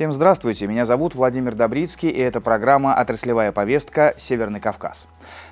Всем здравствуйте, меня зовут Владимир Добрицкий, и это программа «Отраслевая повестка. Северный Кавказ».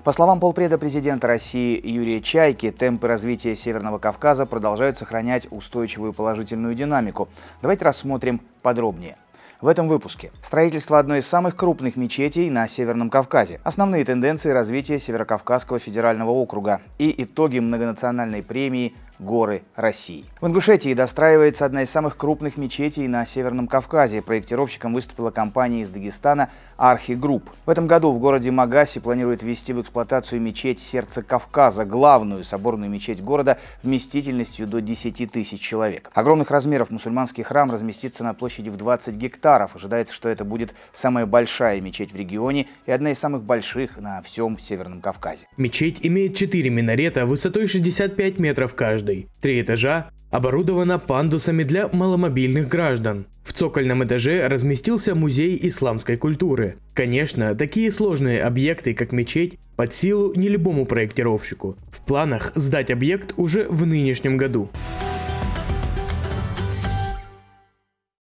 По словам полпреда президента России Юрия Чайки, темпы развития Северного Кавказа продолжают сохранять устойчивую положительную динамику. Давайте рассмотрим подробнее. В этом выпуске. Строительство одной из самых крупных мечетей на Северном Кавказе. Основные тенденции развития Северокавказского федерального округа и итоги многонациональной премии горы России. В Ингушетии достраивается одна из самых крупных мечетей на Северном Кавказе. Проектировщиком выступила компания из Дагестана Архи Групп. В этом году в городе Магаси планируют ввести в эксплуатацию мечеть «Сердце Кавказа», главную соборную мечеть города вместительностью до 10 тысяч человек. Огромных размеров мусульманский храм разместится на площади в 20 гектаров. Ожидается, что это будет самая большая мечеть в регионе и одна из самых больших на всем Северном Кавказе. Мечеть имеет 4 минарета высотой 65 метров каждый одеждой. Три этажа оборудовано пандусами для маломобильных граждан. В цокольном этаже разместился музей исламской культуры. Конечно, такие сложные объекты, как мечеть, под силу не любому проектировщику. В планах сдать объект уже в нынешнем году.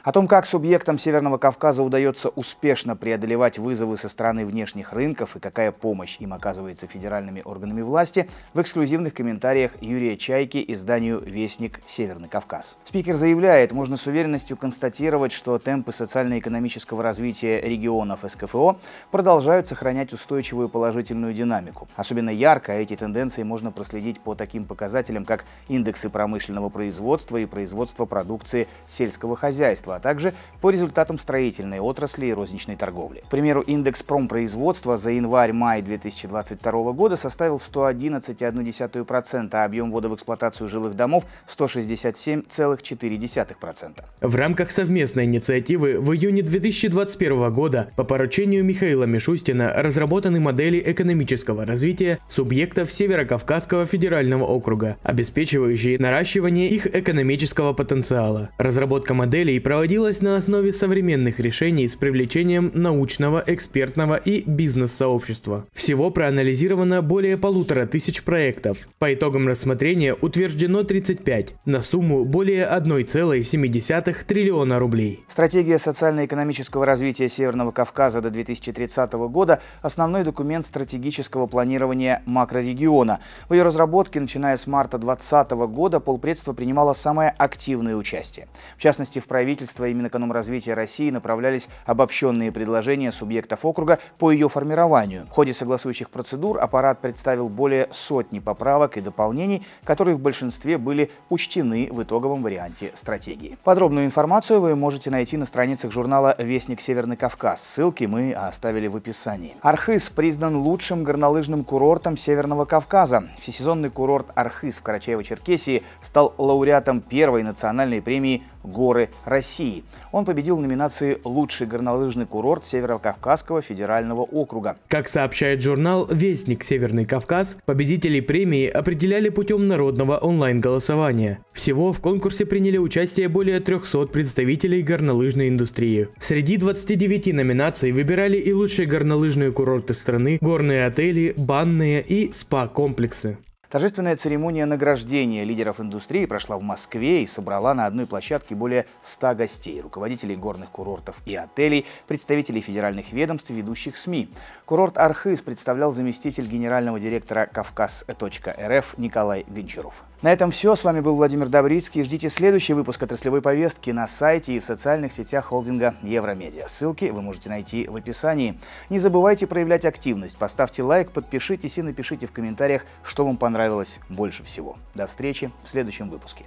О том, как субъектам Северного Кавказа удается успешно преодолевать вызовы со стороны внешних рынков и какая помощь им оказывается федеральными органами власти, в эксклюзивных комментариях Юрия Чайки изданию «Вестник Северный Кавказ». Спикер заявляет, можно с уверенностью констатировать, что темпы социально-экономического развития регионов СКФО продолжают сохранять устойчивую положительную динамику. Особенно ярко эти тенденции можно проследить по таким показателям, как индексы промышленного производства и производства продукции сельского хозяйства, а также по результатам строительной отрасли и розничной торговли. К примеру, индекс промпроизводства за январь-май 2022 года составил 111,1%, а объем ввода в эксплуатацию жилых домов 167,4%. В рамках совместной инициативы в июне 2021 года по поручению Михаила Мишустина разработаны модели экономического развития субъектов Северо-Кавказского федерального округа, обеспечивающие наращивание их экономического потенциала. Разработка моделей проводится проводилась на основе современных решений с привлечением научного, экспертного и бизнес-сообщества. Всего проанализировано более полутора тысяч проектов. По итогам рассмотрения утверждено 35 на сумму более 1,7 триллиона рублей. Стратегия социально-экономического развития Северного Кавказа до 2030 года – основной документ стратегического планирования макрорегиона. В ее разработке, начиная с марта 2020 года, полпредство принимало самое активное участие. В частности, в правительстве правительства и Минэкономразвития России направлялись обобщенные предложения субъектов округа по ее формированию. В ходе согласующих процедур аппарат представил более сотни поправок и дополнений, которые в большинстве были учтены в итоговом варианте стратегии. Подробную информацию вы можете найти на страницах журнала «Вестник Северный Кавказ». Ссылки мы оставили в описании. Архыз признан лучшим горнолыжным курортом Северного Кавказа. Всесезонный курорт Архыз в Карачаево-Черкесии стал лауреатом первой национальной премии «Горы России». России. Он победил в номинации «Лучший горнолыжный курорт Северо-Кавказского федерального округа». Как сообщает журнал «Вестник Северный Кавказ», победителей премии определяли путем народного онлайн-голосования. Всего в конкурсе приняли участие более 300 представителей горнолыжной индустрии. Среди 29 номинаций выбирали и лучшие горнолыжные курорты страны, горные отели, банные и спа-комплексы. Торжественная церемония награждения лидеров индустрии прошла в Москве и собрала на одной площадке более 100 гостей – руководителей горных курортов и отелей, представителей федеральных ведомств ведущих СМИ. Курорт «Архыз» представлял заместитель генерального директора «Кавказ.рф» Николай Гончаров. На этом все. С вами был Владимир Добрицкий. Ждите следующий выпуск отраслевой повестки на сайте и в социальных сетях холдинга Евромедиа. Ссылки вы можете найти в описании. Не забывайте проявлять активность. Поставьте лайк, подпишитесь и напишите в комментариях, что вам понравилось больше всего. До встречи в следующем выпуске.